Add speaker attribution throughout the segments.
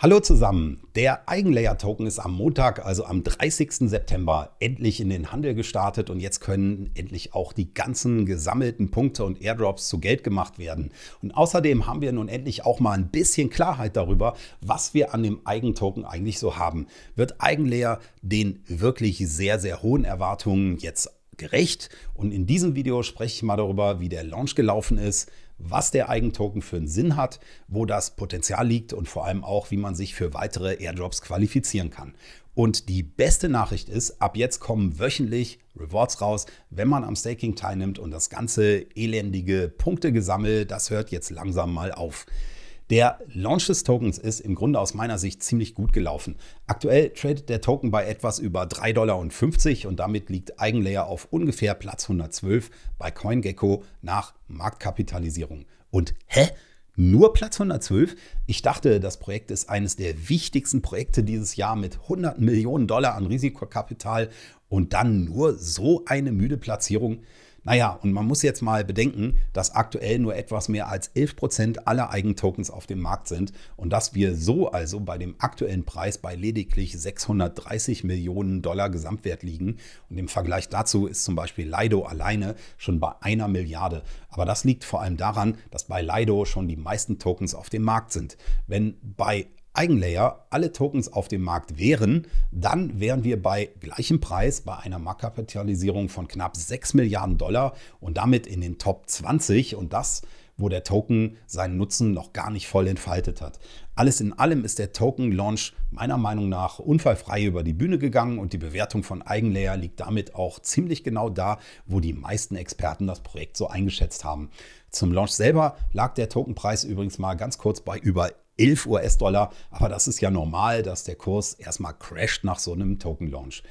Speaker 1: Hallo zusammen! Der Eigenlayer-Token ist am Montag, also am 30. September, endlich in den Handel gestartet und jetzt können endlich auch die ganzen gesammelten Punkte und Airdrops zu Geld gemacht werden. Und außerdem haben wir nun endlich auch mal ein bisschen Klarheit darüber, was wir an dem Eigentoken eigentlich so haben. Wird Eigenlayer den wirklich sehr, sehr hohen Erwartungen jetzt gerecht. Und in diesem Video spreche ich mal darüber, wie der Launch gelaufen ist, was der Eigentoken für einen Sinn hat, wo das Potenzial liegt und vor allem auch, wie man sich für weitere Airdrops qualifizieren kann. Und die beste Nachricht ist, ab jetzt kommen wöchentlich Rewards raus, wenn man am Staking teilnimmt und das ganze elendige Punkte gesammelt, das hört jetzt langsam mal auf. Der Launch des Tokens ist im Grunde aus meiner Sicht ziemlich gut gelaufen. Aktuell tradet der Token bei etwas über 3,50 Dollar und damit liegt Eigenlayer auf ungefähr Platz 112 bei CoinGecko nach Marktkapitalisierung. Und hä? Nur Platz 112? Ich dachte, das Projekt ist eines der wichtigsten Projekte dieses Jahr mit 100 Millionen Dollar an Risikokapital und dann nur so eine müde Platzierung. Naja, und man muss jetzt mal bedenken, dass aktuell nur etwas mehr als 11% aller Eigentokens auf dem Markt sind und dass wir so also bei dem aktuellen Preis bei lediglich 630 Millionen Dollar Gesamtwert liegen. Und im Vergleich dazu ist zum Beispiel Lido alleine schon bei einer Milliarde. Aber das liegt vor allem daran, dass bei Lido schon die meisten Tokens auf dem Markt sind. Wenn bei Eigenlayer alle Tokens auf dem Markt wären, dann wären wir bei gleichem Preis bei einer Marktkapitalisierung von knapp 6 Milliarden Dollar und damit in den Top 20 und das wo der Token seinen Nutzen noch gar nicht voll entfaltet hat. Alles in allem ist der Token-Launch meiner Meinung nach unfallfrei über die Bühne gegangen und die Bewertung von Eigenlayer liegt damit auch ziemlich genau da, wo die meisten Experten das Projekt so eingeschätzt haben. Zum Launch selber lag der Tokenpreis übrigens mal ganz kurz bei über 11 US-Dollar. Aber das ist ja normal, dass der Kurs erstmal crasht nach so einem Token-Launch.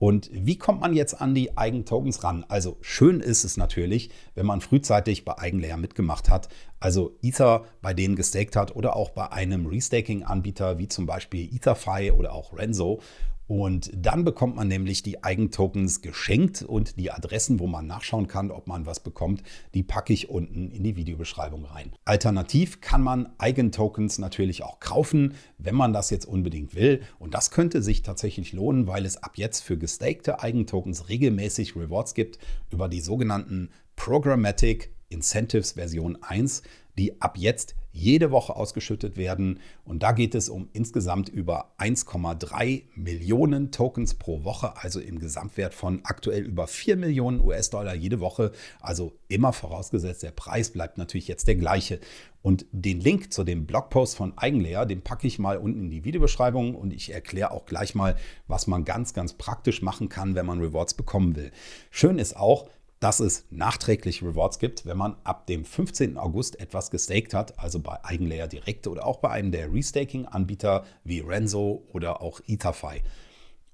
Speaker 1: Und wie kommt man jetzt an die Eigentokens ran? Also schön ist es natürlich, wenn man frühzeitig bei Eigenlayer mitgemacht hat, also Ether bei denen gestaked hat oder auch bei einem Restaking-Anbieter wie zum Beispiel Etherfi oder auch Renzo und dann bekommt man nämlich die Eigentokens geschenkt und die Adressen, wo man nachschauen kann, ob man was bekommt, die packe ich unten in die Videobeschreibung rein. Alternativ kann man Eigentokens natürlich auch kaufen, wenn man das jetzt unbedingt will. Und das könnte sich tatsächlich lohnen, weil es ab jetzt für gestakte Eigentokens regelmäßig Rewards gibt über die sogenannten Programmatic Incentives Version 1 die ab jetzt jede Woche ausgeschüttet werden. Und da geht es um insgesamt über 1,3 Millionen Tokens pro Woche, also im Gesamtwert von aktuell über 4 Millionen US-Dollar jede Woche. Also immer vorausgesetzt, der Preis bleibt natürlich jetzt der gleiche. Und den Link zu dem Blogpost von Eigenlayer, den packe ich mal unten in die Videobeschreibung und ich erkläre auch gleich mal, was man ganz, ganz praktisch machen kann, wenn man Rewards bekommen will. Schön ist auch, dass es nachträglich Rewards gibt, wenn man ab dem 15. August etwas gestaked hat, also bei Eigenlayer direkt oder auch bei einem der Restaking-Anbieter wie Renzo oder auch Etherfi.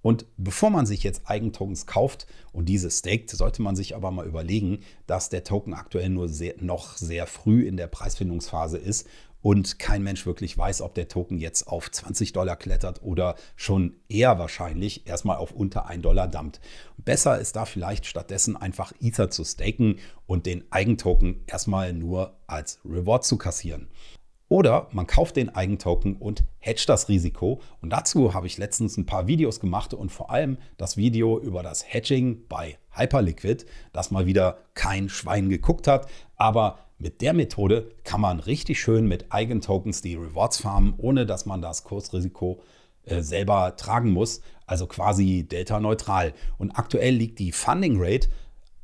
Speaker 1: Und bevor man sich jetzt Eigentokens kauft und diese staked, sollte man sich aber mal überlegen, dass der Token aktuell nur sehr, noch sehr früh in der Preisfindungsphase ist und kein Mensch wirklich weiß, ob der Token jetzt auf 20 Dollar klettert oder schon eher wahrscheinlich erstmal auf unter 1 Dollar dampft. Besser ist da vielleicht stattdessen einfach Ether zu staken und den Eigentoken erstmal nur als Reward zu kassieren. Oder man kauft den Eigentoken und hedgt das Risiko. Und dazu habe ich letztens ein paar Videos gemacht und vor allem das Video über das Hedging bei Hyperliquid, das mal wieder kein Schwein geguckt hat. Aber mit der Methode kann man richtig schön mit Eigentokens die Rewards farmen, ohne dass man das Kursrisiko äh, selber tragen muss, also quasi delta-neutral. Und aktuell liegt die Funding Rate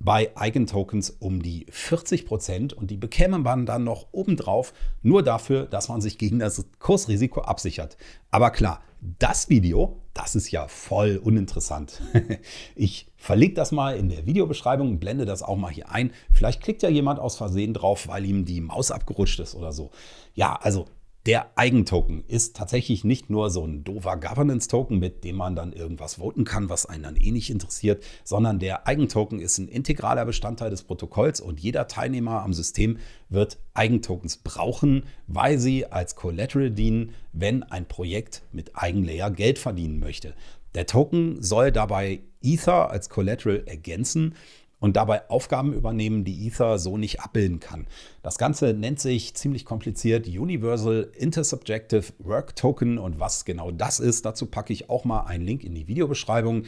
Speaker 1: bei Eigentokens um die 40% Prozent und die bekäme man dann noch obendrauf, nur dafür, dass man sich gegen das Kursrisiko absichert. Aber klar, das Video, das ist ja voll uninteressant. Ich verlinke das mal in der Videobeschreibung blende das auch mal hier ein. Vielleicht klickt ja jemand aus Versehen drauf, weil ihm die Maus abgerutscht ist oder so. Ja, also der Eigentoken ist tatsächlich nicht nur so ein dover Governance-Token, mit dem man dann irgendwas voten kann, was einen dann eh nicht interessiert, sondern der Eigentoken ist ein integraler Bestandteil des Protokolls und jeder Teilnehmer am System wird Eigentokens brauchen, weil sie als Collateral dienen, wenn ein Projekt mit Eigenlayer Geld verdienen möchte. Der Token soll dabei Ether als Collateral ergänzen und dabei Aufgaben übernehmen, die Ether so nicht abbilden kann. Das Ganze nennt sich ziemlich kompliziert Universal Intersubjective Work Token und was genau das ist, dazu packe ich auch mal einen Link in die Videobeschreibung.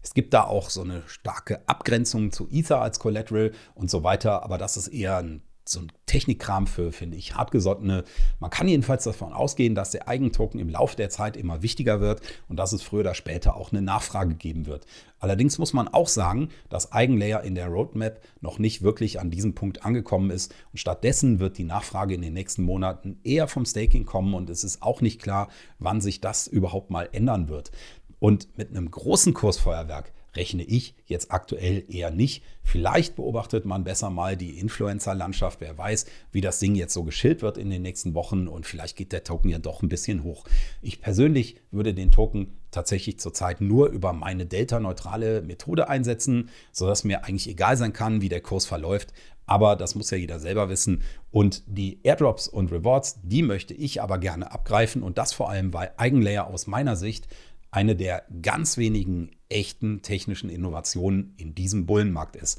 Speaker 1: Es gibt da auch so eine starke Abgrenzung zu Ether als Collateral und so weiter, aber das ist eher ein so ein Technikkram für, finde ich, hartgesottene. Man kann jedenfalls davon ausgehen, dass der Eigentoken im Laufe der Zeit immer wichtiger wird und dass es früher oder später auch eine Nachfrage geben wird. Allerdings muss man auch sagen, dass Eigenlayer in der Roadmap noch nicht wirklich an diesem Punkt angekommen ist und stattdessen wird die Nachfrage in den nächsten Monaten eher vom Staking kommen und es ist auch nicht klar, wann sich das überhaupt mal ändern wird. Und mit einem großen Kursfeuerwerk rechne ich jetzt aktuell eher nicht. Vielleicht beobachtet man besser mal die Influencer-Landschaft. Wer weiß, wie das Ding jetzt so geschillt wird in den nächsten Wochen und vielleicht geht der Token ja doch ein bisschen hoch. Ich persönlich würde den Token tatsächlich zurzeit nur über meine delta-neutrale Methode einsetzen, sodass mir eigentlich egal sein kann, wie der Kurs verläuft. Aber das muss ja jeder selber wissen. Und die Airdrops und Rewards, die möchte ich aber gerne abgreifen. Und das vor allem, weil Eigenlayer aus meiner Sicht eine der ganz wenigen echten technischen Innovationen in diesem Bullenmarkt ist.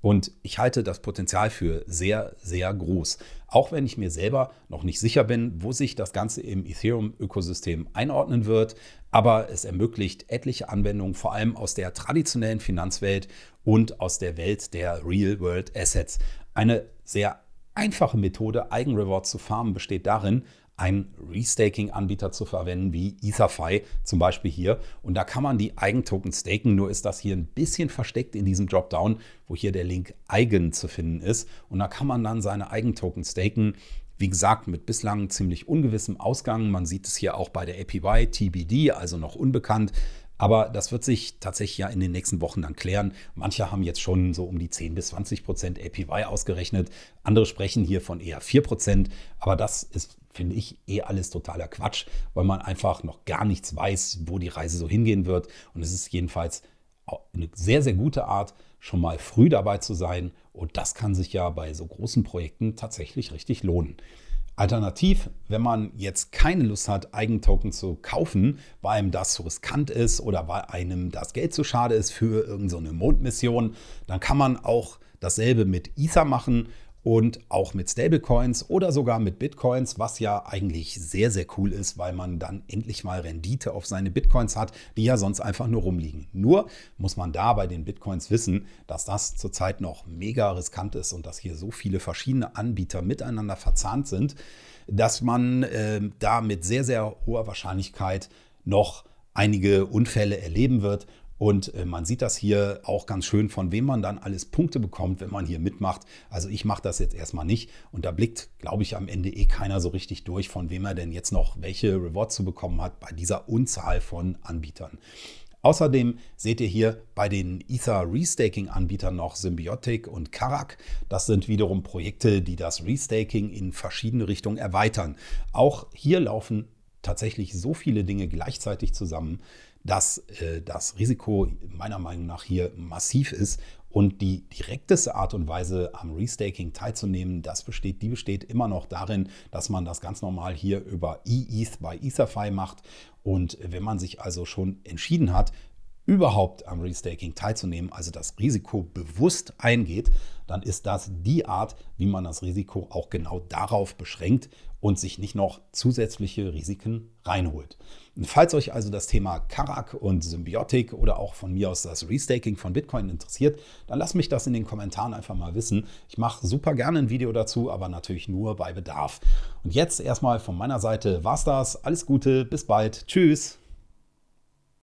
Speaker 1: Und ich halte das Potenzial für sehr, sehr groß. Auch wenn ich mir selber noch nicht sicher bin, wo sich das Ganze im Ethereum-Ökosystem einordnen wird. Aber es ermöglicht etliche Anwendungen, vor allem aus der traditionellen Finanzwelt und aus der Welt der Real-World-Assets. Eine sehr einfache Methode, Eigenrewards zu farmen, besteht darin, einen Restaking-Anbieter zu verwenden, wie Etherfi zum Beispiel hier. Und da kann man die Eigentoken staken, nur ist das hier ein bisschen versteckt in diesem Dropdown, wo hier der Link Eigen zu finden ist. Und da kann man dann seine Eigentoken staken. Wie gesagt, mit bislang ziemlich ungewissem Ausgang. Man sieht es hier auch bei der APY TBD, also noch unbekannt. Aber das wird sich tatsächlich ja in den nächsten Wochen dann klären. Manche haben jetzt schon so um die 10 bis 20 Prozent APY ausgerechnet. Andere sprechen hier von eher 4 Prozent. Aber das ist, finde ich, eh alles totaler Quatsch, weil man einfach noch gar nichts weiß, wo die Reise so hingehen wird. Und es ist jedenfalls eine sehr, sehr gute Art, schon mal früh dabei zu sein. Und das kann sich ja bei so großen Projekten tatsächlich richtig lohnen. Alternativ, wenn man jetzt keine Lust hat, Eigentoken zu kaufen, weil einem das zu riskant ist oder weil einem das Geld zu schade ist für irgendeine so Mondmission, dann kann man auch dasselbe mit Ether machen und auch mit Stablecoins oder sogar mit Bitcoins, was ja eigentlich sehr, sehr cool ist, weil man dann endlich mal Rendite auf seine Bitcoins hat, die ja sonst einfach nur rumliegen. Nur muss man da bei den Bitcoins wissen, dass das zurzeit noch mega riskant ist und dass hier so viele verschiedene Anbieter miteinander verzahnt sind, dass man äh, da mit sehr, sehr hoher Wahrscheinlichkeit noch einige Unfälle erleben wird und äh, man sieht das hier auch ganz schön, von wem man dann alles Punkte bekommt, wenn man hier mitmacht. Also ich mache das jetzt erstmal nicht. Und da blickt, glaube ich, am Ende eh keiner so richtig durch, von wem er denn jetzt noch welche Rewards zu bekommen hat bei dieser Unzahl von Anbietern. Außerdem seht ihr hier bei den Ether Restaking Anbietern noch Symbiotic und Karak. Das sind wiederum Projekte, die das Restaking in verschiedene Richtungen erweitern. Auch hier laufen tatsächlich so viele Dinge gleichzeitig zusammen, dass äh, das Risiko meiner Meinung nach hier massiv ist. Und die direkteste Art und Weise, am Restaking teilzunehmen, das besteht, die besteht immer noch darin, dass man das ganz normal hier über eETH bei EtherFi macht. Und wenn man sich also schon entschieden hat, überhaupt am Restaking teilzunehmen, also das Risiko bewusst eingeht, dann ist das die Art, wie man das Risiko auch genau darauf beschränkt und sich nicht noch zusätzliche Risiken reinholt. Und falls euch also das Thema Karak und Symbiotik oder auch von mir aus das Restaking von Bitcoin interessiert, dann lasst mich das in den Kommentaren einfach mal wissen. Ich mache super gerne ein Video dazu, aber natürlich nur bei Bedarf. Und jetzt erstmal von meiner Seite war's das. Alles Gute, bis bald. Tschüss.